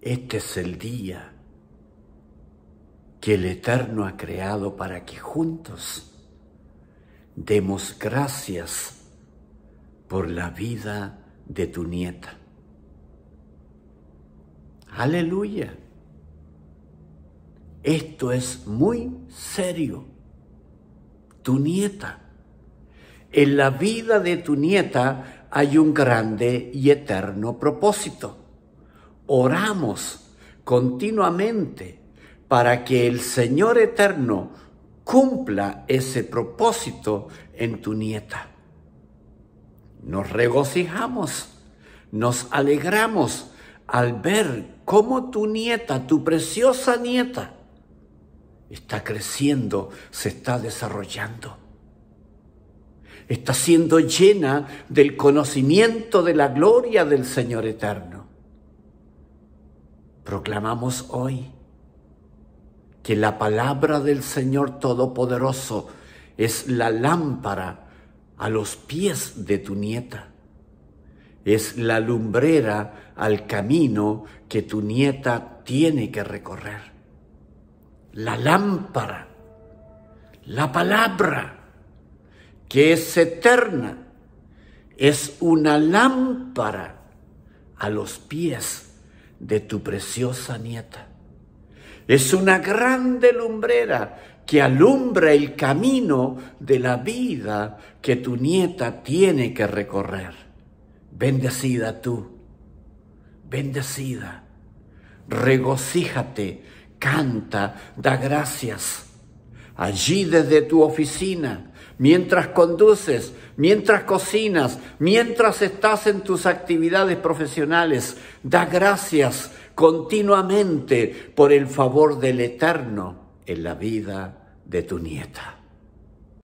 Este es el día que el Eterno ha creado para que juntos demos gracias por la vida de tu nieta. Aleluya. Esto es muy serio. Tu nieta. En la vida de tu nieta hay un grande y eterno propósito oramos continuamente para que el Señor Eterno cumpla ese propósito en tu nieta. Nos regocijamos, nos alegramos al ver cómo tu nieta, tu preciosa nieta, está creciendo, se está desarrollando. Está siendo llena del conocimiento de la gloria del Señor Eterno. Proclamamos hoy que la palabra del Señor Todopoderoso es la lámpara a los pies de tu nieta. Es la lumbrera al camino que tu nieta tiene que recorrer. La lámpara, la palabra, que es eterna, es una lámpara a los pies de tu preciosa nieta. Es una grande lumbrera que alumbra el camino de la vida que tu nieta tiene que recorrer. Bendecida tú, bendecida, regocíjate, canta, da gracias allí desde tu oficina, mientras conduces, mientras cocinas, mientras estás en tus actividades profesionales. Da gracias continuamente por el favor del Eterno en la vida de tu nieta.